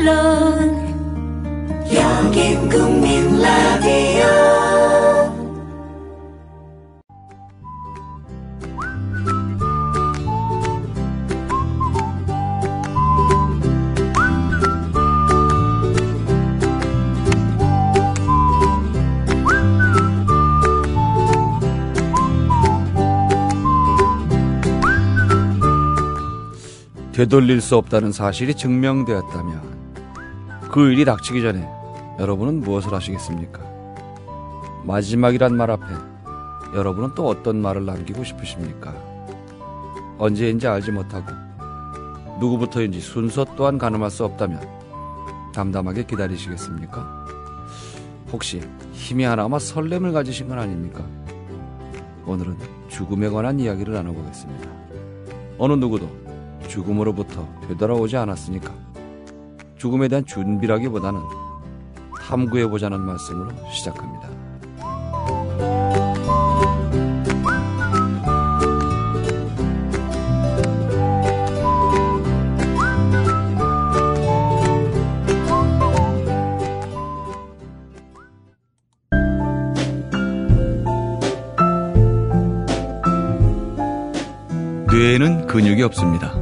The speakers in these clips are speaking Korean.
언론 여긴 국민 라디오 되돌릴 수 없다는 사실이 증명되었다면 그 일이 닥치기 전에 여러분은 무엇을 하시겠습니까? 마지막이란 말 앞에 여러분은 또 어떤 말을 남기고 싶으십니까? 언제인지 알지 못하고 누구부터인지 순서 또한 가늠할 수 없다면 담담하게 기다리시겠습니까? 혹시 힘이 하나마 설렘을 가지신 건 아닙니까? 오늘은 죽음에 관한 이야기를 나눠보겠습니다. 어느 누구도 죽음으로부터 되돌아오지 않았으니까 죽음에 대한 준비라기보다는 탐구해보자는 말씀으로 시작합니다. 뇌에는 근육이 없습니다.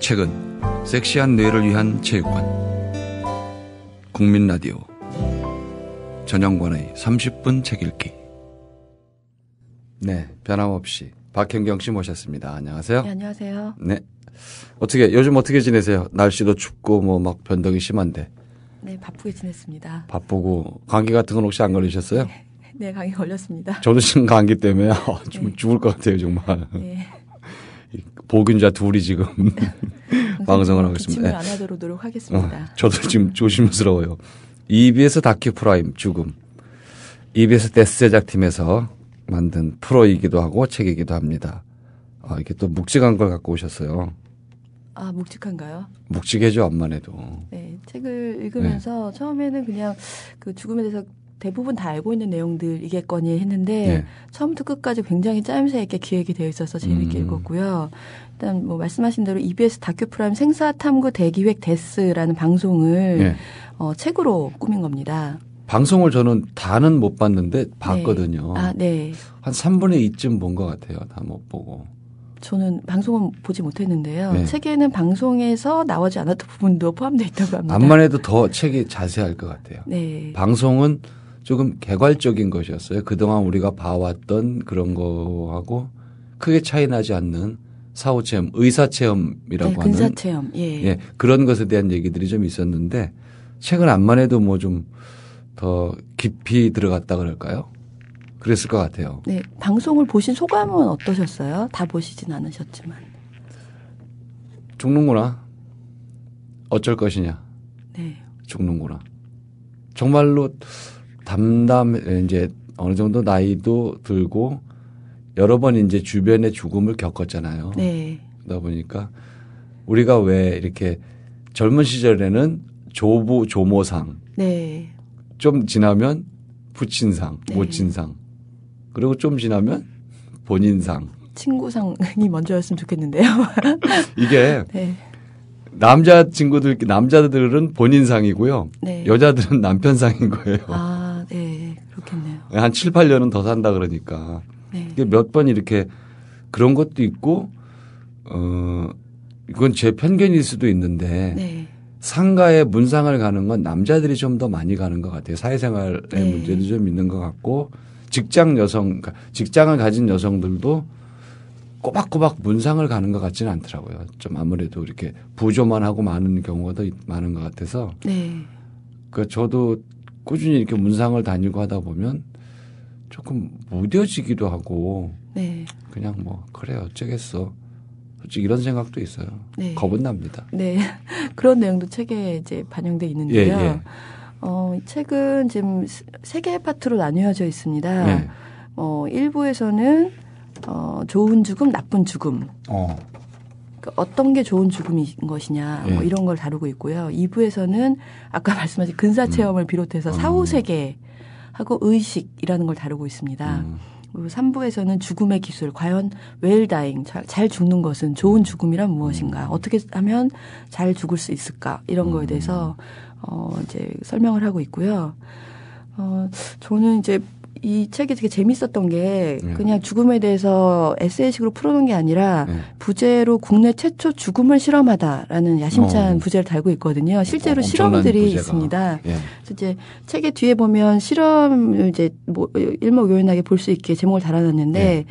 최근 섹시한 뇌를 위한 체육관 국민 라디오 전영관의 30분 책 읽기 네 변함없이 박현경 씨 모셨습니다. 안녕하세요. 네, 안녕하세요. 네 어떻게 요즘 어떻게 지내세요? 날씨도 춥고 뭐 막 변덕이 심한데. 네 바쁘게 지냈습니다. 바쁘고 감기 같은 건 혹시 안 걸리셨어요? 네, 네 감기 걸렸습니다. 저도 지금 감기 때문에 아, 죽을 것 같아요 정말. 네. 보균자 둘이 지금 방송을 예. 하겠습니다. 기침안 하도록 노력하겠습니다. 어, 저도 지금 조심스러워요. EBS 다큐 프라임 죽음. EBS 데스 제작팀에서 만든 프로이기도 하고 책이기도 합니다. 아, 이게 또 묵직한 걸 갖고 오셨어요. 아, 묵직한가요? 묵직해져, 암만 해도. 네, 책을 읽으면서 네. 처음에는 그냥 그 죽음에 대해서 대부분 다 알고 있는 내용들이겠거니 했는데 네. 처음부터 끝까지 굉장히 짜임새 있게 기획이 되어 있어서 재미있게 음. 읽었고요. 일단 뭐 말씀하신 대로 EBS 다큐프라임 생사탐구 대기획 데스라는 방송을 네. 어, 책으로 꾸민 겁니다. 방송을 저는 다는 못 봤는데 봤거든요. 네. 아, 네. 한 3분의 2쯤 본 것 같아요. 다 못 보고. 저는 방송은 보지 못했는데요. 네. 책에는 방송에서 나오지 않았던 부분도 포함되어 있다고 합니다. 암만 해도 더 책이 자세할 것 같아요. 네. 방송은 조금 개괄적인 것이었어요. 그동안 우리가 봐왔던 그런 거하고 크게 차이 나지 않는 사후 체험, 의사 체험이라고 네, 하는 근사 체험. 예. 예. 그런 것에 대한 얘기들이 좀 있었는데 책은 안만 해도 뭐 좀 더 깊이 들어갔다 그럴까요? 그랬을 것 같아요. 네, 방송을 보신 소감은 어떠셨어요? 다 보시진 않으셨지만. 죽는구나. 어쩔 것이냐. 네. 죽는구나. 정말로 담담 이제 어느 정도 나이도 들고 여러 번 이제 주변의 죽음을 겪었잖아요. 네. 그러다 보니까 우리가 왜 이렇게 젊은 시절에는 조부 조모상, 네. 좀 지나면 부친상, 네. 모친상, 그리고 좀 지나면 본인상, 친구상이 먼저였으면 좋겠는데요. 이게 네. 남자 친구들 남자들은 본인상이고요. 네. 여자들은 남편상인 거예요. 아. 예, 한 7, 8년은 더 산다 그러니까. 네. 몇번 이렇게 그런 것도 있고 어 이건 제 편견일 수도 있는데 네. 상가에 문상을 가는 건 남자들이 좀 더 많이 가는 것 같아요. 사회생활의 네. 문제도 좀 있는 것 같고 직장 여성 그러니까 직장을 가진 여성들도 꼬박꼬박 문상을 가는 것 같지는 않더라고요. 좀 아무래도 이렇게 부조만 하고 많은 경우가 더 많은 것 같아서. 네. 그 저도 꾸준히 이렇게 문상을 다니고 하다 보면 조금 무뎌지기도 하고 네. 그냥 뭐 그래 어쩌겠어 솔직히 이런 생각도 있어요. 네. 겁은 납니다. 네 그런 내용도 책에 이제 반영돼 있는데요. 예, 예. 어, 이 책은 지금 세 개의 파트로 나뉘어져 있습니다. 네. 어, 1부에서는 어, 좋은 죽음, 나쁜 죽음. 어. 그니까 어떤 게 좋은 죽음인 것이냐 뭐 예. 뭐 이런 걸 다루고 있고요. 2부에서는 아까 말씀하신 근사 체험을 음. 비롯해서 음. 사후 세계 하고 의식이라는 걸 다루고 있습니다. 음. 3부에서는 죽음의 기술, 과연 웰다잉, 잘, 잘 죽는 것은 좋은 죽음이란 무엇인가, 음. 어떻게 하면 잘 죽을 수 있을까, 이런 거에 음. 대해서, 어, 이제 설명을 하고 있고요. 어, 저는 이제 이 책이 되게 재밌었던 게 예. 그냥 죽음에 대해서 에세이식으로 풀어놓은 게 아니라 예. 부제로 국내 최초 죽음을 실험하다라는 야심찬 어. 부제를 달고 있거든요. 실제로 어, 실험들이 부제가. 있습니다. 예. 그래서 이제 책의 뒤에 보면 실험을 이제 뭐 일목요연하게 볼 수 있게 제목을 달아놨는데 예.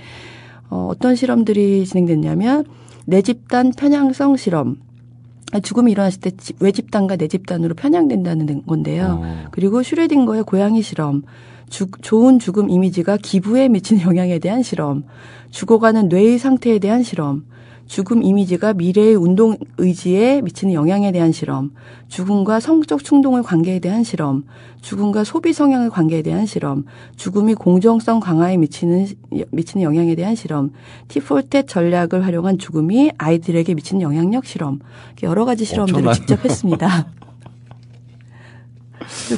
어, 어떤 실험들이 진행됐냐면 내 집단 편향성 실험, 아, 죽음이 일어났을 때 외집단과 내집단으로 편향된다는 건데요. 어. 그리고 슈레딩거의 고양이 실험, 주, 좋은 죽음 이미지가 기부에 미치는 영향에 대한 실험, 죽어가는 뇌의 상태에 대한 실험, 죽음 이미지가 미래의 운동 의지에 미치는 영향에 대한 실험, 죽음과 성적 충동의 관계에 대한 실험, 죽음과 소비 성향의 관계에 대한 실험, 죽음이 공정성 강화에 미치는 미치는 영향에 대한 실험, 티폴텟 전략을 활용한 죽음이 아이들에게 미치는 영향력 실험, 여러 가지 실험들을 엄청난. 직접 했습니다.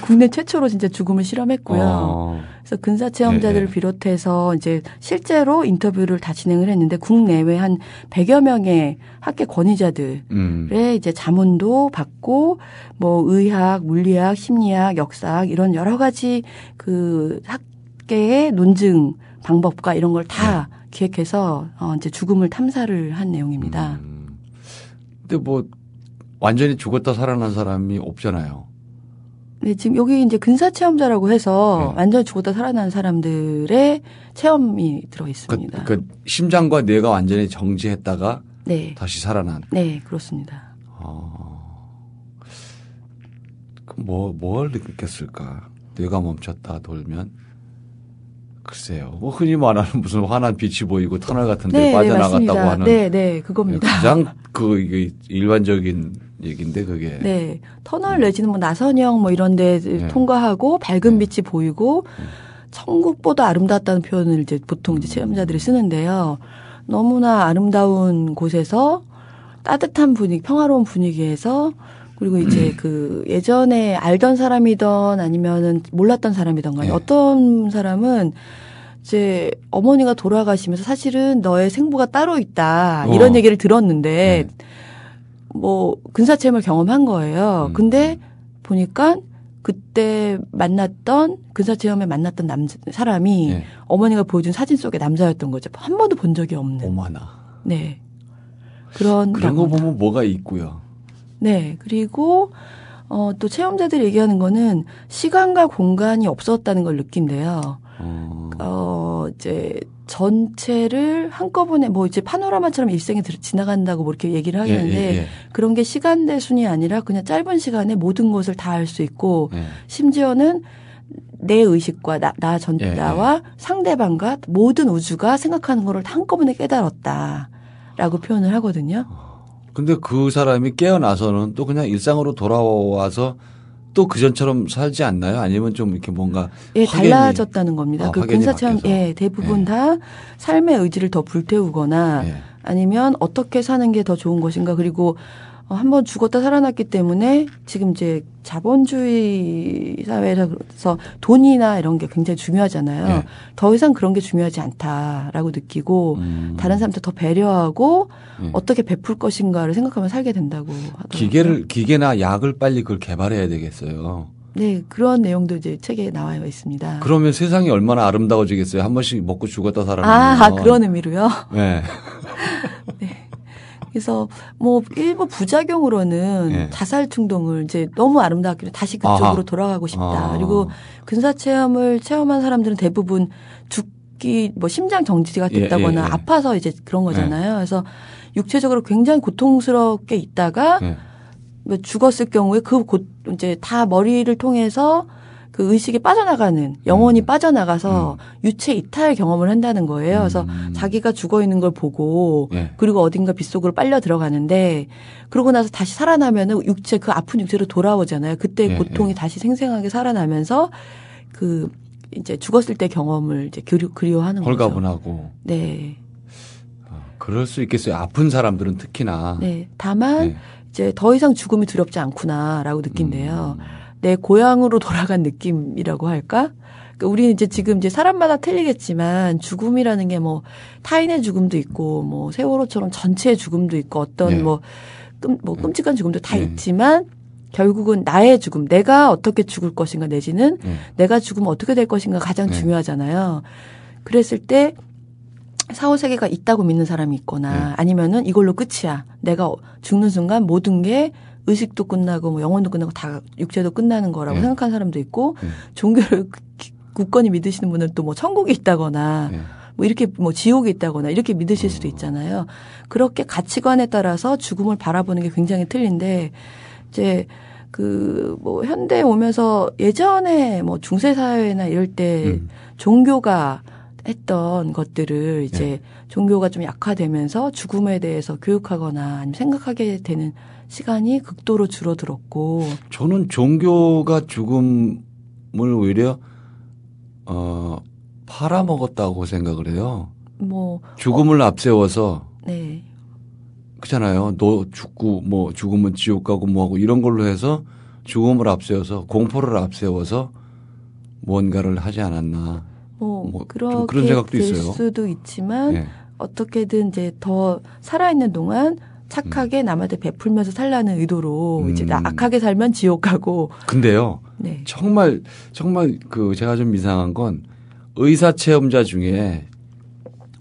국내 최초로 진짜 죽음을 실험했고요. 어. 그래서 근사 체험자들을 네, 네. 비롯해서 이제 실제로 인터뷰를 다 진행을 했는데 국내외 한 100여 명의 학계 권위자들의 음. 이제 자문도 받고 뭐 의학, 물리학, 심리학, 역사학 이런 여러 가지 그 학계의 논증 방법과 이런 걸다 네. 기획해서 어 이제 죽음을 탐사를 한 내용입니다. 음. 근데 뭐 완전히 죽었다 살아난 사람이 없잖아요. 네, 지금 여기 이제 근사 체험자라고 해서 음. 네. 완전 죽었다 살아난 사람들의 체험이 들어 있습니다. 그, 그 심장과 뇌가 완전히 정지했다가 네. 다시 살아난. 네, 그렇습니다. 어. 아. 그 뭐뭘 느꼈을까? 뇌가 멈췄다 돌면 글쎄요. 뭐 흔히 말하는 무슨 환한 빛이 보이고 터널 같은 데 네, 네 빠져나갔다고 네, 하는. 네, 네, 그겁니다. 가장 그 일반적인 얘긴데 그게. 네. 터널 내지는 뭐 나선형 뭐 이런 데 네. 통과하고 밝은 네. 빛이 보이고 네. 천국보다 아름답다는 표현을 이제 보통 이제 체험자들이 쓰는데요. 너무나 아름다운 곳에서 따뜻한 분위기, 평화로운 분위기에서 그리고 음. 이제 그 예전에 알던 사람이던 아니면은 몰랐던 사람이던 간에 네. 어떤 사람은 이제 어머니가 돌아가시면서 사실은 너의 생부가 따로 있다 어. 이런 얘기를 들었는데 네. 뭐 근사체험을 경험한 거예요. 음. 근데 보니까 그때 만났던 근사체험에 만났던 남 사람이 네. 어머니가 보여준 사진 속의 남자였던 거죠. 한 번도 본 적이 없는. 오마나. 네. 그런 그런 거 보면 뭐가 있고요. 네. 그리고 어, 또 체험자들이 얘기하는 거는 시간과 공간이 없었다는 걸 느낀대요. 음. 어, 이제 전체를 한꺼번에 뭐 이제 파노라마처럼 일생이 지나간다고 뭐 이렇게 얘기를 하는데 예, 예, 예. 그런 게 시간대 순이 아니라 그냥 짧은 시간에 모든 것을 다 할 수 있고 예. 심지어는 내 의식과 나, 나 전, 예, 예. 나와 상대방과 모든 우주가 생각하는 거를 한꺼번에 깨달았다라고 표현을 하거든요. 어. 근데 그 사람이 깨어나서는 또 그냥 일상으로 돌아와서 또 그전처럼 살지 않나요? 아니면 좀 이렇게 뭔가 예, 달라졌다는 겁니다. 아, 그 군사체험 예, 대부분 예. 다 삶의 의지를 더 불태우거나 예. 아니면 어떻게 사는 게 더 좋은 것인가 그리고 어, 한번 죽었다 살아났기 때문에 지금 이제 자본주의 사회라서 돈이나 이런 게 굉장히 중요하잖아요. 네. 더 이상 그런 게 중요하지 않다라고 느끼고 음. 다른 사람들 더 배려하고 음. 어떻게 베풀 것인가를 생각하면 살게 된다고 하더라고요. 기계를 기계나 약을 빨리 그걸 개발해야 되겠어요. 네, 그런 내용도 이제 책에 나와 있습니다. 그러면 세상이 얼마나 아름다워지겠어요? 한 번씩 먹고 죽었다 살아나는 아, 그런 의미로요? 네. 네. 그래서 뭐 일부 부작용으로는 예. 자살 충동을 이제 너무 아름답기로 다시 그쪽으로 아하. 돌아가고 싶다. 아. 그리고 근사 체험을 체험한 사람들은 대부분 죽기 뭐 심장 정지가 예, 됐다거나 예, 예, 아파서 이제 그런 네. 거잖아요. 그래서 육체적으로 굉장히 고통스럽게 있다가 네. 뭐 죽었을 경우에 그곧 이제 다 머리를 통해서 그 의식이 빠져나가는 영혼이 음. 빠져나가서 음. 유체 이탈 경험을 한다는 거예요. 그래서 음. 자기가 죽어 있는 걸 보고 네. 그리고 어딘가 빗속으로 빨려 들어가는데 그러고 나서 다시 살아나면은 육체 그 아픈 육체로 돌아오잖아요. 그때 네. 고통이 예. 다시 생생하게 살아나면서 그 이제 죽었을 때 경험을 이제 그리, 그리워하는 헐가분하고. 거죠. 헐가분하고. 네. 아, 그럴 수 있겠어요. 아픈 사람들은 특히나. 네. 다만 네. 이제 더 이상 죽음이 두렵지 않구나라고 느낀대요. 음. 내 고향으로 돌아간 느낌이라고 할까? 그러니까 우리는 이제 지금 이제 사람마다 틀리겠지만 죽음이라는 게 뭐 타인의 죽음도 있고 뭐 세월호처럼 전체의 죽음도 있고 어떤 네. 뭐, 끔, 뭐 끔찍한 죽음도 다 네. 있지만 결국은 나의 죽음, 내가 어떻게 죽을 것인가 내지는 네. 내가 죽으면 어떻게 될 것인가 가장 네. 중요하잖아요. 그랬을 때 사후 세계가 있다고 믿는 사람이 있거나 네. 아니면은 이걸로 끝이야. 내가 죽는 순간 모든 게 의식도 끝나고 뭐 영혼도 끝나고 다 육체도 끝나는 거라고 네. 예. 생각하는 사람도 있고 네. 종교를 굳건히 믿으시는 분은 또뭐 천국이 있다거나 네. 뭐 이렇게 뭐 지옥이 있다거나 이렇게 믿으실 수도 음. 있잖아요. 그렇게 가치관에 따라서 죽음을 바라보는 게 굉장히 틀린데 이제 그 뭐 현대 에 오면서 예전에 뭐 중세 사회나 이럴 때 음. 종교가 했던 것들을 이제 네. 종교가 좀 약화되면서 죽음에 대해서 교육하거나 아니면 생각하게 되는 시간이 극도로 줄어들었고 저는 종교가 죽음을 오히려 어 팔아먹었다고 생각을 해요. 뭐 죽음을 어, 앞세워서 네. 그렇잖아요. 너 죽고 뭐 죽으면 지옥 가고 뭐 하고 이런 걸로 해서 죽음을 앞세워서 공포를 앞세워서 뭔가를 하지 않았나. 뭐, 뭐 그런 생각도 있어요. 수도 있지만 네. 어떻게든 이제 더 살아있는 동안 착하게 음. 남한테 베풀면서 살라는 의도로 음. 이제 악하게 살면 지옥 가고. 근데요. 네. 정말 정말 그 제가 좀 이상한 건 의사 체험자 중에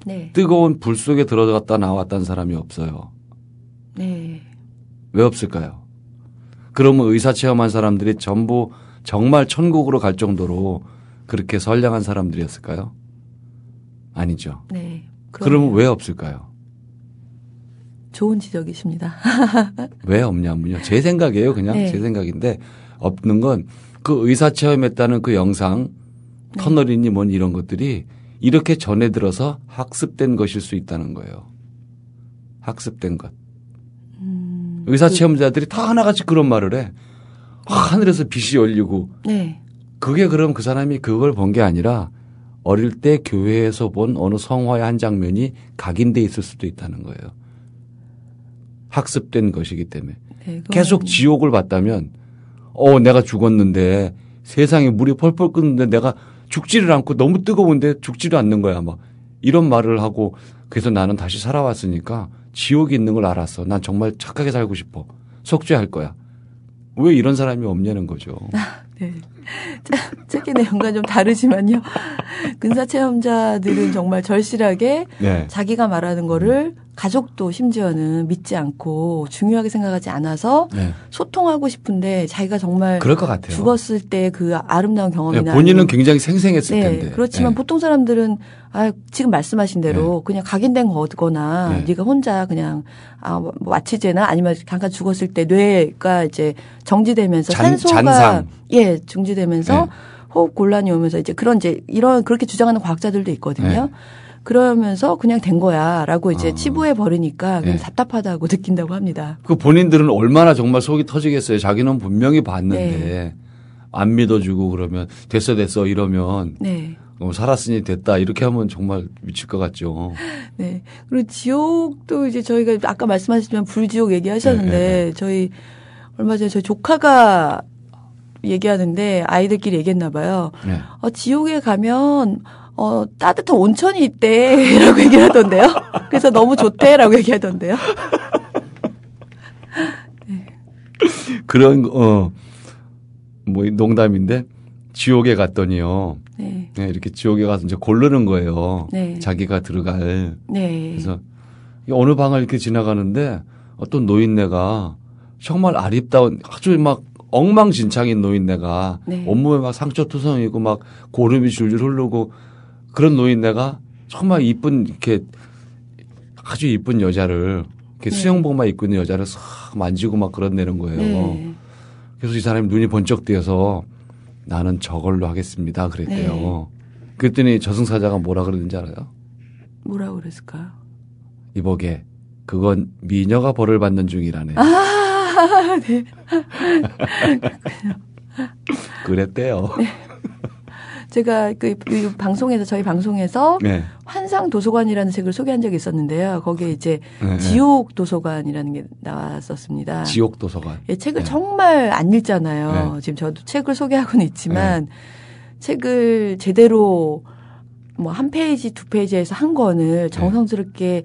네. 뜨거운 불 속에 들어갔다 나왔다는 사람이 없어요. 네. 왜 없을까요? 그러면 의사 체험한 사람들이 전부 정말 천국으로 갈 정도로 그렇게 선량한 사람들이었을까요? 아니죠. 네. 그러면 왜 없을까요? 좋은 지적이십니다. 왜 없냐면요. 제 생각이에요. 그냥 네. 제 생각인데 없는 건 그 의사 체험했다는 그 영상 네. 터널이니 뭔 이런 것들이 이렇게 전해 들어서 학습된 것일 수 있다는 거예요. 학습된 것. 음, 의사 그 체험자들이 다 하나같이 그런 말을 해. 아, 하늘에서 빛이 열리고. 네. 그게 그럼 그 사람이 그걸 본 게 아니라 어릴 때 교회에서 본 어느 성화의 한 장면이 각인돼 있을 수도 있다는 거예요. 학습된 것이기 때문에 네, 계속 지옥을 봤다면 어 내가 죽었는데 세상에 물이 펄펄 끓는데 내가 죽지를 않고 너무 뜨거운데 죽지를 않는 거야 막 이런 말을 하고 그래서 나는 다시 살아왔으니까 지옥이 있는 걸 알았어 난 정말 착하게 살고 싶어 속죄할 거야 왜 이런 사람이 없냐는 거죠. 아, 네. 책의 내용과 좀 다르지만요. 근사체험자들은 정말 절실하게 네. 자기가 말하는 거를 가족도 심지어는 믿지 않고 중요하게 생각하지 않아서 네. 소통하고 싶은데 자기가 정말 그럴 것 같아요. 죽었을 때 그 아름다운 경험이나 네, 본인은 굉장히 생생했을 네, 텐데 그렇지만 네. 보통 사람들은 아 지금 말씀하신 대로 네. 그냥 각인된 거거나 네. 가 혼자 그냥 아 마취제나 뭐, 뭐 아니면 잠깐 죽었을 때 뇌가 이제 정지되면서 잔, 산소가 잔상. 예 중지되면서 네. 호흡 곤란이 오면서 이제 그런 이제 이런 그렇게 주장하는 과학자들도 있거든요. 그러면서 그냥 된 거야라고 이제 아. 치부해 버리니까 네. 답답하다고 느낀다고 합니다. 그 본인들은 얼마나 정말 속이 터지겠어요. 자기는 분명히 봤는데 네. 안 믿어주고 그러면 됐어 됐어 이러면 네. 어, 살았으니 됐다 이렇게 하면 정말 미칠 것 같죠. 네. 그리고 지옥도 이제 저희가 아까 말씀하셨지만 불지옥 얘기하셨는데 예, 예, 저희 얼마 전에 저희 조카가 얘기하는데 아이들끼리 얘기했나 봐요. 어, 지옥에 가면 어, 따뜻한 온천이 있대. 라고 얘기를 하던데요. 그래서 너무 좋대. 라고 얘기하던데요. 네. 그런, 어, 뭐, 농담인데, 지옥에 갔더니요. 네. 네. 이렇게 지옥에 가서 이제 고르는 거예요. 네. 자기가 들어갈. 네. 그래서 어느 방을 이렇게 지나가는데 어떤 노인네가 정말 아립다운 아주 막 엉망진창인 노인네가 네. 온몸에 막 상처투성이고 막 고름이 줄줄 흐르고 그런 노인네가 정말 이쁜 이렇게 아주 이쁜 여자를 이렇게 네. 수영복만 입고 있는 여자를 싹 만지고 막그런내는 거예요. 네. 그래서 이 사람이 눈이 번쩍 뜨여서 나는 저걸로 하겠습니다. 그랬대요. 네. 그랬더니 저승사자가 뭐라 그러는지 알아요? 뭐라 그랬을까요? 이보게 그건 미녀가 벌을 받는 중이라네. 아, 네. 그랬대요. 네. 제가 그, 그 방송에서 저희 방송에서 네. 환상 도서관이라는 책을 소개한 적이 있었는데요. 거기에 이제 네. 네. 지옥 도서관이라는 게 나왔었습니다. 지옥 도서관. 예, 책을 네. 정말 안 읽잖아요. 네. 지금 저도 책을 소개하고는 있지만 책을 제대로 뭐 한 페이지 두 페이지에서 한 권을 정성스럽게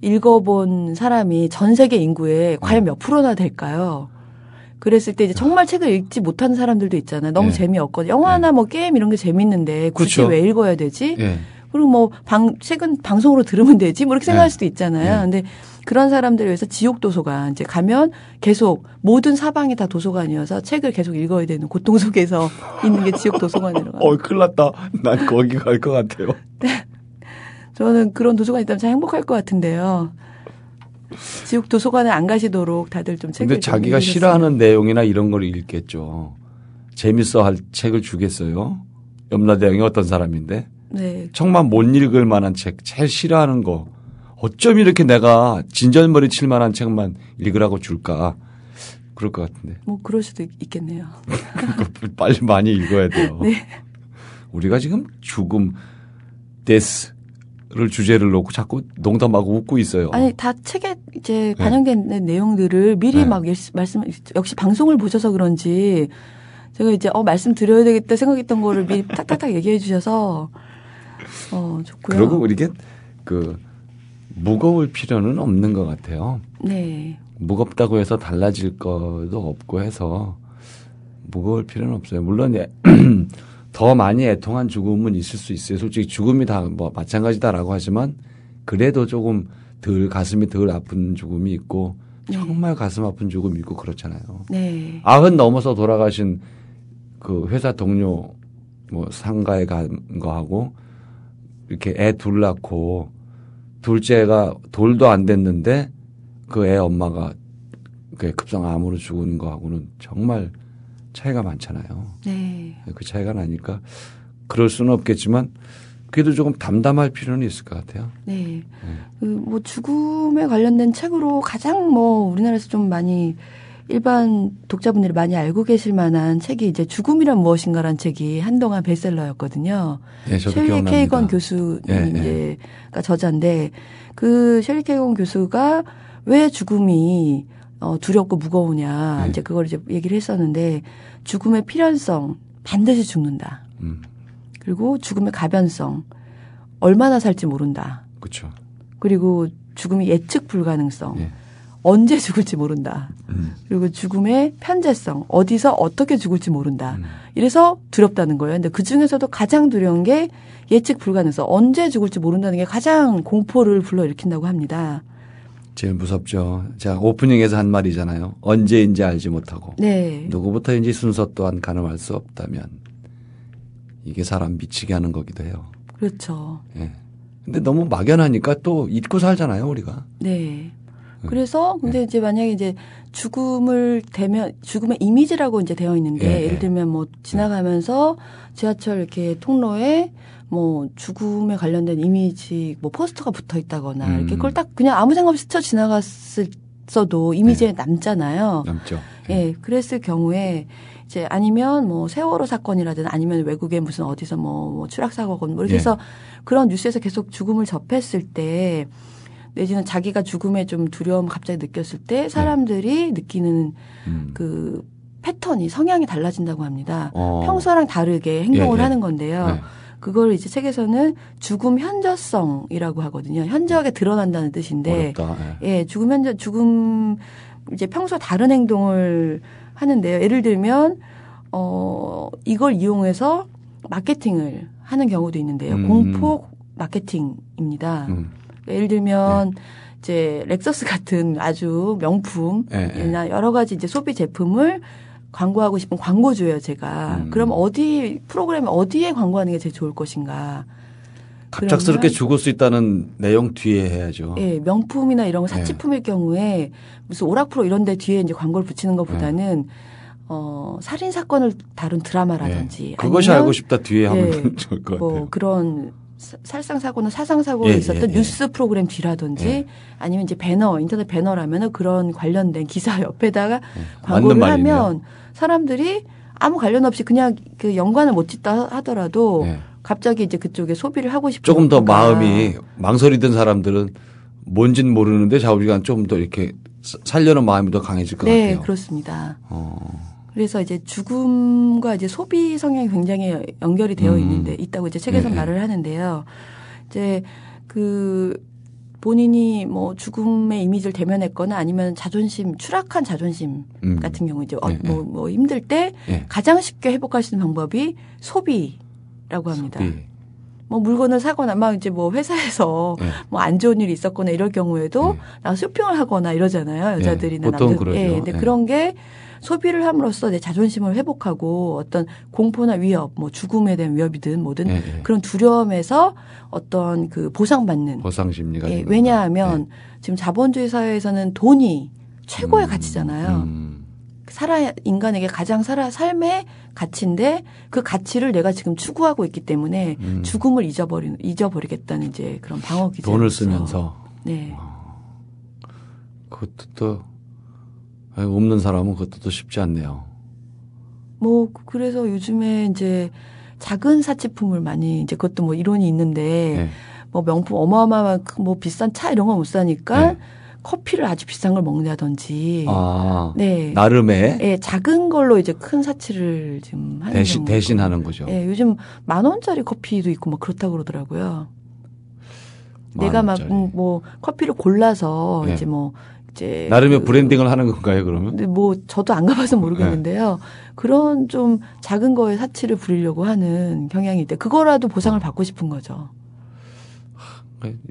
읽어본 사람이 전 세계 인구의 과연 몇 프로나 될까요? 그랬을 때 이제 정말 책을 읽지 못한 사람들도 있잖아요. 너무 네. 예. 재미없거든. 요 영화나 네. 예. 뭐 게임 이런 게 재밌는데 굳이 그렇죠. 왜 읽어야 되지? 네. 그리고 뭐 방, 책은 방송으로 들으면 되지? 뭐 이렇게 생각할 수도 있잖아요. 근데 그런 사람들을 위해서 지옥 도서관 이제 가면 계속 모든 사방이 다 도서관이어서 책을 계속 읽어야 되는 고통 속에서 있는 게 지옥 도서관이라고. 어, 큰일 났다. 난 거기 갈 것 같아요. 네. 저는 그런 도서관 있다면 참 행복할 것 같은데요. 지역 도서관에 안 가시도록 다들 좀 책을 근데 자기가 읽었어요. 싫어하는 내용이나 이런 걸 읽겠죠. 재밌어 할 책을 주겠어요. 염라대왕이 어떤 사람인데? 네. 정말 못 읽을 만한 책, 제일 싫어하는 거. 어쩜 이렇게 내가 진절머리 칠 만한 책만 읽으라고 줄까? 그럴 것 같은데. 뭐 그럴 수도 있겠네요. 빨리 많이 읽어야 돼요. 네. 우리가 지금 죽음, 데스, 를 주제를 놓고 자꾸 농담하고 웃고 있어요. 아니 다 책에 이제 반영된 네. 내용들을 미리 네. 막 말씀 역시 방송을 보셔서 그런지 제가 이제 어 말씀 드려야 되겠다 생각했던 거를 미리 탁탁탁 얘기해 주셔서 어 좋고요. 그리고 이게 그 무거울 필요는 없는 것 같아요. 네. 무겁다고 해서 달라질 것도 없고 해서 무거울 필요는 없어요. 물론 예. 더 많이 애통한 죽음은 있을 수 있어요. 솔직히 죽음이 다 뭐 마찬가지다라고 하지만 그래도 조금 덜 가슴이 덜 아픈 죽음이 있고 네. 정말 가슴 아픈 죽음이 있고 그렇잖아요. 네. 아흔 넘어서 돌아가신 그 회사 동료 뭐 상가에 간 거하고 이렇게 애 둘 낳고 둘째가 돌도 안 됐는데 그 애 엄마가 그 급성 암으로 죽은 거하고는 정말 차이가 많잖아요. 네. 그 차이가 나니까 그럴 수는 없겠지만 그래도 조금 담담할 필요는 있을 것 같아요. 네. 네. 그뭐 죽음에 관련된 책으로 가장 뭐 우리나라에서 좀 많이 일반 독자분들이 많이 알고 계실 만한 책이 이제 죽음이란 무엇인가란 책이 한동안 베셀러였거든요 네, 셜리 케이건 네, 교수님 네, 이제 네. 저자인데 그 셜리 케이건 교수가 왜 죽음이 어, 두렵고 무거우냐. 네. 이제 그걸 이제 얘기를 했었는데 죽음의 필연성 반드시 죽는다. 음. 그리고 죽음의 가변성 얼마나 살지 모른다. 그렇죠. 그리고 죽음의 예측 불가능성 예. 언제 죽을지 모른다. 음. 그리고 죽음의 편재성 어디서 어떻게 죽을지 모른다. 음. 이래서 두렵다는 거예요. 근데 그 중에서도 가장 두려운 게 예측 불가능성 언제 죽을지 모른다는 게 가장 공포를 불러일으킨다고 합니다. 제일 무섭죠. 자, 오프닝에서 한 말이잖아요. 언제인지 알지 못하고 네. 누구부터인지 순서 또한 가늠할 수 없다면 이게 사람 미치게 하는 거기도 해요. 그렇죠. 예. 근데 너무 막연하니까 또 잊고 살잖아요, 우리가. 네. 예. 그래서 근데 네. 이제 만약에 이제 죽음을 대면 죽음의 이미지라고 이제 되어 있는데 예, 예. 를 들면 뭐 지나가면서 지하철 이렇게 통로에 뭐 죽음에 관련된 이미지 뭐 포스터가 붙어 있다거나 음. 이렇게 그걸 딱 그냥 아무 생각 없이 스쳐 지나갔을어도 이미지에 네. 남잖아요. 남죠. 예, 네. 예, 그랬을 경우에 이제 아니면 뭐 세월호 사건이라든 아니면 외국에 무슨 어디서 뭐, 뭐 추락 사고건 뭐 이렇게 네. 해서 예. 그런 뉴스에서 계속 죽음을 접했을 때 내지는 자기가 죽음에 좀 두려움 갑자기 느꼈을 때 네. 사람들이 네. 느끼는 음. 그 패턴이 성향이 달라진다고 합니다. 어. 평소랑 다르게 행동을 예, 예. 하는 건데요. 네. 그걸 이제 책에서는 죽음 현저성이라고 하거든요. 현저하게 드러난다는 뜻인데 어렵다. 예. 예, 죽음 현저 죽음 이제 평소 다른 행동을 하는데요. 예를 들면 어 이걸 이용해서 마케팅을 하는 경우도 있는데요. 음. 공포 마케팅입니다. 음. 예를 들면 네. 이제 렉서스 같은 아주 명품이나 네, 네. 여러 가지 이제 소비 제품을 광고하고 싶은 광고주예요, 제가. 음. 그럼 어디 프로그램 어디에 광고하는 게 제일 좋을 것인가? 갑작스럽게 죽을 수 있다는 내용 뒤에 해야죠. 예, 명품이나 이런 거 예. 사치품일 예. 경우에 무슨 오락프로 이런 데 뒤에 이제 광고를 붙이는 것보다는 예. 어, 살인 사건을 다룬 드라마라든지 예. 그것이 알고 싶다 뒤에 하면 예. 좋을 것뭐 같아요. 그런 살상 사고나 사상 사고에 예, 예, 있었던 예, 뉴스 프로그램 뒤라든지 예. 아니면 이제 배너 인터넷 배너라면은 그런 관련된 기사 옆에다가 예. 광고를 하면 사람들이 아무 관련 없이 그냥 그 연관을 못 짓다 하더라도 갑자기 이제 그쪽에 소비를 하고 싶은 조금 더 마음이 망설이던 사람들은 뭔진 모르는데 자우지간 조금 더 이렇게 살려는 마음이 더 강해질 것 네, 같아요. 네, 그렇습니다. 어. 그래서 이제 죽음과 이제 소비 성향이 굉장히 연결이 되어 음. 있는데 있다고 이제 책에서 네, 네. 말을 하는데요. 이제 그 본인이 뭐 죽음의 이미지를 대면했거나 아니면 자존심 추락한 자존심 음. 같은 경우 이제 어, 예, 뭐, 네. 뭐 힘들 때 예. 가장 쉽게 회복할 수 있는 방법이 소비라고 합니다. 소비. 뭐 물건을 사거나 막 이제 뭐 회사에서 네. 뭐안 좋은 일이 있었거나 이럴 경우에도 네. 나 쇼핑을 하거나 이러잖아요 네. 여자들이나 네. 보통 남들. 예, 근데 네. 그런 게 소비를 함으로써 내 자존심을 회복하고 어떤 공포나 위협, 뭐 죽음에 대한 위협이든 뭐든 네, 그런 두려움에서 어떤 그 보상받는 보상 심리가 예, 왜냐하면 지금 자본주의 사회에서는 돈이 최고의 음. 가치잖아요. 음. 살아 인간에게 가장 살아 삶의 가치인데 그 가치를 내가 지금 추구하고 있기 때문에 음. 죽음을 잊어버리 잊어버리겠다는 이제 그런 방어 기제 돈을 쓰면서 네 아, 그것도 또 없는 사람은 그것도 또 쉽지 않네요. 뭐 그래서 요즘에 이제 작은 사치품을 많이 이제 그것도 뭐 이론이 있는데 네. 뭐 명품 어마어마한 뭐 비싼 차 이런 거 못 사니까. 네. 커피를 아주 비싼 걸 먹는다든지. 아, 네. 나름의. 네, 작은 걸로 이제 큰 사치를 지금 하는 대신 대신 하는 거죠. 네, 요즘 만 원짜리 커피도 있고 막 그렇다 고 그러더라고요. 내가 막뭐 음, 커피를 골라서 네. 이제 뭐 이제 나름의 그, 브랜딩을 하는 건가요, 그러면? 근데 뭐 저도 안 가봐서 모르겠는데요. 네. 그런 좀 작은 거에 사치를 부리려고 하는 경향이 있대. 그거라도 보상을 받고 싶은 거죠.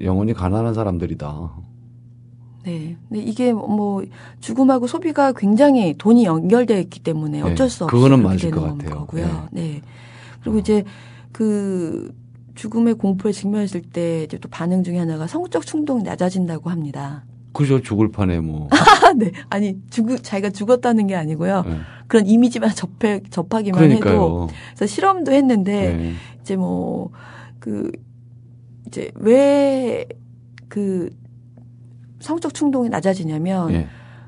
영원히 가난한 사람들이다. 네. 근데 이게 뭐 죽음하고 소비가 굉장히 돈이 연결되어 있기 때문에 네. 어쩔 수 없이 그거는 맞을 것 같아요. 거고요. 네. 네. 그리고 어. 이제 그 죽음의 공포에 직면했을 때 이제 또 반응 중에 하나가 성적 충동이 낮아진다고 합니다. 그죠 죽을 판에 뭐. 네. 아니 죽 자기가 죽었다는 게 아니고요. 네. 그런 이미지만 접해 접하기만 그러니까요. 해도 그래서 실험도 했는데 네. 이제 뭐 그 이제 왜그 성적 충동이 낮아지냐면 예.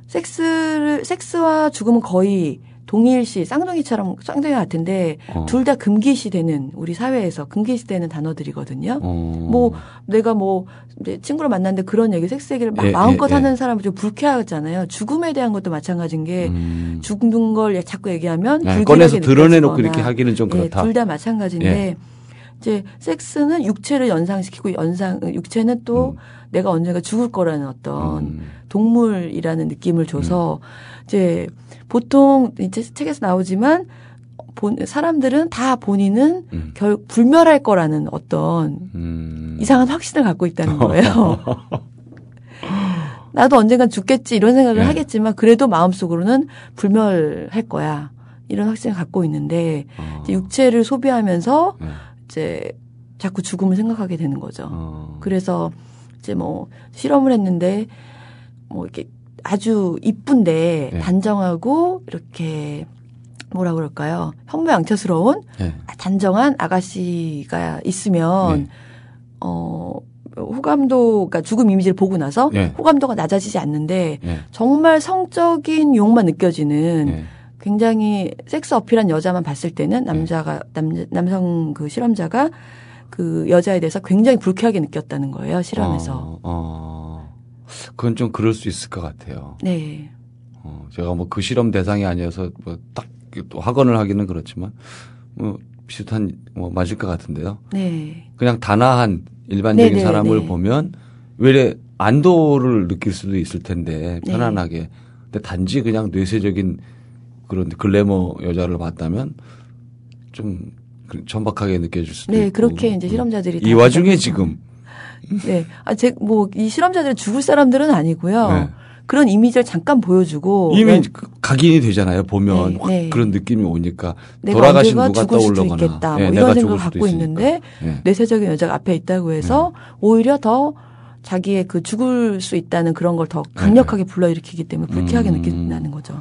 섹스를 섹스와 죽음은 거의 동일시 쌍둥이처럼 쌍둥이 같은데 어. 둘다 금기시 되는 우리 사회에서 금기시 되는 단어들이거든요. 어. 뭐 내가 뭐 친구를 만났는데 그런 얘기 섹스 얘기를 막 예, 예 마음껏 예, 하는 사람은 좀 불쾌하잖아요. 죽음에 대한 것도 마찬가지인 게 음. 죽는 걸 자꾸 얘기하면 아, 꺼내서 드러내놓고 이렇게 하기는 좀 예, 그렇다. 둘 다 마찬가지인데 예. 이제 섹스는 육체를 연상시키고 연상 육체는 또 음. 내가 언젠가 죽을 거라는 어떤 음. 동물이라는 느낌을 줘서 음. 이제 보통 이제 책에서 나오지만 본 사람들은 다 본인은 음. 결 불멸할 거라는 어떤 음. 이상한 확신을 갖고 있다는 거예요. 나도 언젠간 죽겠지 이런 생각을 네. 하겠지만 그래도 마음속으로는 불멸할 거야 이런 확신을 갖고 있는데 어. 육체를 소비하면서 네. 이제 자꾸 죽음을 생각하게 되는 거죠. 어. 그래서 이제 뭐 실험을 했는데 뭐 이렇게 아주 이쁜데 네. 단정하고 이렇게 뭐라 그럴까요? 현모양처스러운 네. 단정한 아가씨가 있으면 네. 어 호감도 가 그러니까 죽음 이미지를 보고 나서 네. 호감도가 낮아지지 않는데 네. 정말 성적인 욕만 느껴지는 네. 굉장히 섹스 어필한 여자만 봤을 때는 남자가 네. 남 남성 그 실험자가 그 여자에 대해서 굉장히 불쾌하게 느꼈다는 거예요 실험에서. 어, 어. 그건 좀 그럴 수 있을 것 같아요. 네. 어, 제가 뭐 그 실험 대상이 아니어서 뭐 딱 또 학원을 하기는 그렇지만 뭐 비슷한 뭐 맞을 것 같은데요. 네. 그냥 단아한 일반적인 네네, 네, 사람을 네네. 보면 외래 안도를 느낄 수도 있을 텐데 네. 편안하게. 네. 근데 단지 그냥 뇌세적인 그런 글래머 여자를 봤다면 좀 그 천박하게 느껴질 수도 네, 있고. 그렇게 이제 실험자들이 이 와중에 지금 네, 아, 제 뭐 이 실험자들이 죽을 사람들은 아니고요. 네. 그런 이미지를 잠깐 보여주고 이미 네. 각인이 되잖아요. 보면 네, 네. 그런 느낌이 오니까 돌아가신 누가 떠올르거나 있겠다. 뭐 네, 이런 생각을 갖고 있는데 내세적인 네. 여자가 앞에 있다고 해서 오히려 더 자기의 그 죽을 수 있다는 그런 걸 더 강력하게 불러일으키기 때문에 불쾌하게 음. 느낀다는 거죠.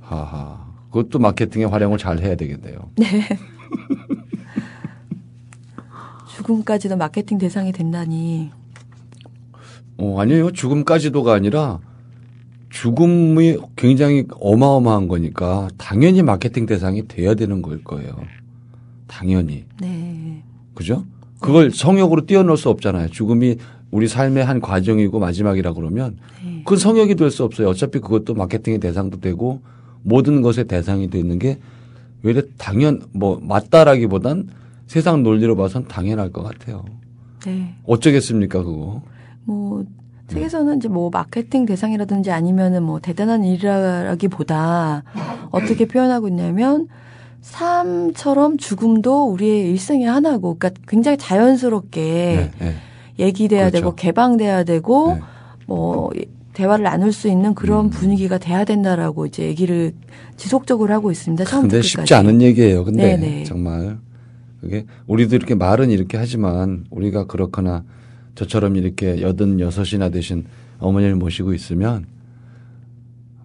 하하. 그것도 마케팅에 활용을 잘 해야 되겠네요. 네. 죽음까지도 마케팅 대상이 된다니. 어, 아니에요. 죽음까지도가 아니라 죽음이 굉장히 어마어마한 거니까 당연히 마케팅 대상이 돼야 되는 걸 거예요. 당연히. 네. 그죠? 그걸 성역으로 뛰어넣을 수 없잖아요. 죽음이 우리 삶의 한 과정이고 마지막이라 그러면 네. 그건 성역이 될 수 없어요. 어차피 그것도 마케팅의 대상도 되고 모든 것의 대상이 되는 게 외래 당연 뭐 맞다라기보단 세상 논리로 봐선 당연할 것 같아요. 네. 어쩌겠습니까 그거? 뭐 책에서는 이제 뭐 마케팅 대상이라든지 아니면은 뭐 대단한 일이라기보다 어떻게 표현하고 있냐면 삶처럼 죽음도 우리의 일생의 하나고 그러니까 굉장히 자연스럽게 네, 네. 얘기돼야 그렇죠. 되고 개방돼야 되고 네. 뭐 대화를 나눌 수 있는 그런 음. 분위기가 돼야 된다라고 이제 얘기를 지속적으로 하고 있습니다. 처음부터 근데 쉽지 않은 얘기예요. 근데 네네. 네. 정말 그게 우리도 이렇게 말은 이렇게 하지만 우리가 그렇거나 저처럼 이렇게 여든 여섯이나 되신 어머니를 모시고 있으면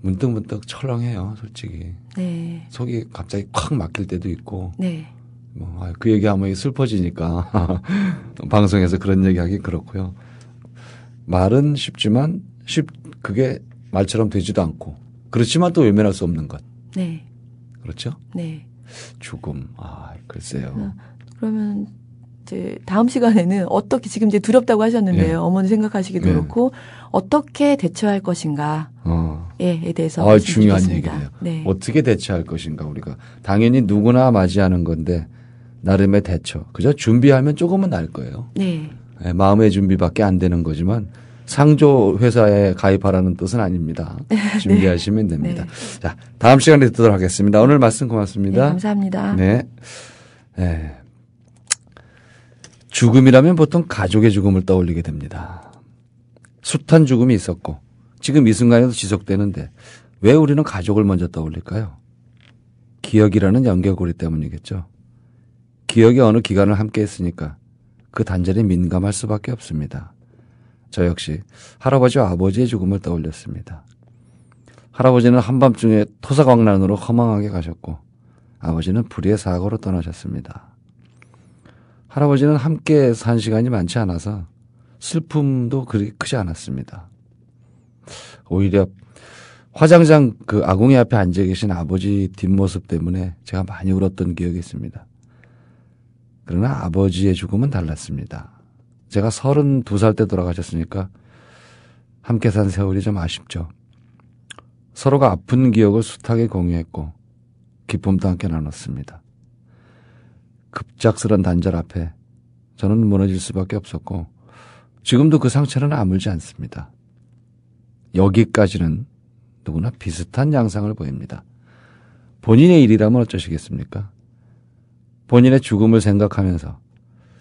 문득문득 문득 철렁해요, 솔직히. 네. 속이 갑자기 콱 막힐 때도 있고. 네. 뭐, 아, 그 얘기하면 슬퍼지니까. 방송에서 그런 얘기 하기 그렇고요. 말은 쉽지만 쉽 그게 말처럼 되지도 않고 그렇지만 또 외면할 수 없는 것. 네. 그렇죠? 네. 죽음. 아, 글쎄요. 아, 그러면 이제 다음 시간에는 어떻게 지금 이제 두렵다고 하셨는데요. 예. 어머니 생각하시기도 예. 그렇고 어떻게 대처할 것인가. 어. 예,에 대해서 아, 중요한 얘기네요. 네. 어떻게 대처할 것인가 우리가 당연히 누구나 맞이하는 건데 나름의 대처. 그저 준비하면 조금은 날 거예요. 네. 예, 마음의 준비밖에 안 되는 거지만 상조 회사에 가입하라는 뜻은 아닙니다. 네. 준비하시면 됩니다. 네. 자, 다음 시간에 듣도록 하겠습니다. 오늘 말씀 고맙습니다. 네, 감사합니다. 네. 네. 죽음이라면 보통 가족의 죽음을 떠올리게 됩니다. 숱한 죽음이 있었고 지금 이 순간에도 지속되는데 왜 우리는 가족을 먼저 떠올릴까요? 기억이라는 연결고리 때문이겠죠. 기억이 어느 기간을 함께 했으니까 그 단절에 민감할 수밖에 없습니다. 저 역시 할아버지와 아버지의 죽음을 떠올렸습니다. 할아버지는 한밤중에 토사광란으로 허망하게 가셨고 아버지는 불의의 사고로 떠나셨습니다. 할아버지는 함께 산 시간이 많지 않아서 슬픔도 그리 크지 않았습니다. 오히려 화장장 그 아궁이 앞에 앉아 계신 아버지 뒷모습 때문에 제가 많이 울었던 기억이 있습니다. 그러나 아버지의 죽음은 달랐습니다. 제가 32살 때 돌아가셨으니까 함께 산 세월이 좀 아쉽죠. 서로가 아픈 기억을 숱하게 공유했고 기쁨도 함께 나눴습니다. 급작스런 단절 앞에 저는 무너질 수밖에 없었고 지금도 그 상처는 아물지 않습니다. 여기까지는 누구나 비슷한 양상을 보입니다. 본인의 일이라면 어쩌시겠습니까? 본인의 죽음을 생각하면서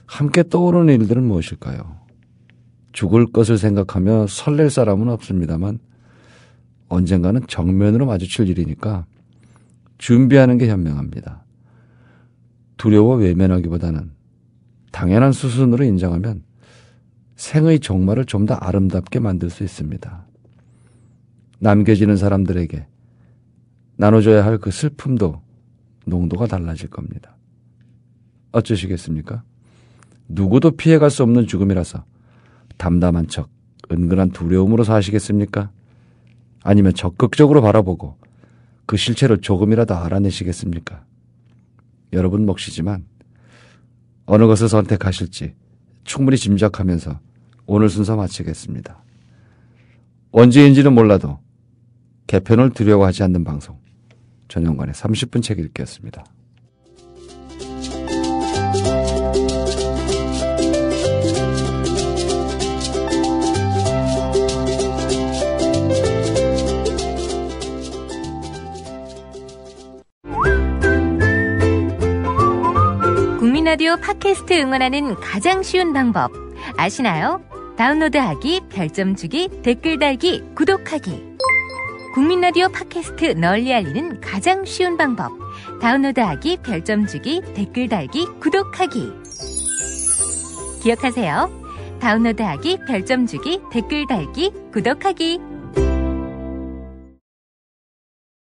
함께 떠오르는 일들은 무엇일까요? 죽을 것을 생각하며 설렐 사람은 없습니다만 언젠가는 정면으로 마주칠 일이니까 준비하는 게 현명합니다. 두려워 외면하기보다는 당연한 수순으로 인정하면 생의 종말을 좀 더 아름답게 만들 수 있습니다. 남겨지는 사람들에게 나눠줘야 할 그 슬픔도 농도가 달라질 겁니다. 어쩌시겠습니까? 누구도 피해갈 수 없는 죽음이라서 담담한 척 은근한 두려움으로 사시겠습니까? 아니면 적극적으로 바라보고 그 실체를 조금이라도 알아내시겠습니까? 여러분 몫이지만 어느 것을 선택하실지 충분히 짐작하면서 오늘 순서 마치겠습니다. 언제인지는 몰라도 개편을 두려워하지 않는 방송 전용관의 30분 책 읽기였습니다. 라디오 팟캐스트 응원하는 가장 쉬운 방법 아시나요? 다운로드하기, 별점 주기, 댓글 달기, 구독하기. 국민 라디오 팟캐스트 널리 알리는 가장 쉬운 방법 다운로드하기, 별점 주기, 댓글 달기, 구독하기. 기억하세요. 다운로드하기, 별점 주기, 댓글 달기, 구독하기.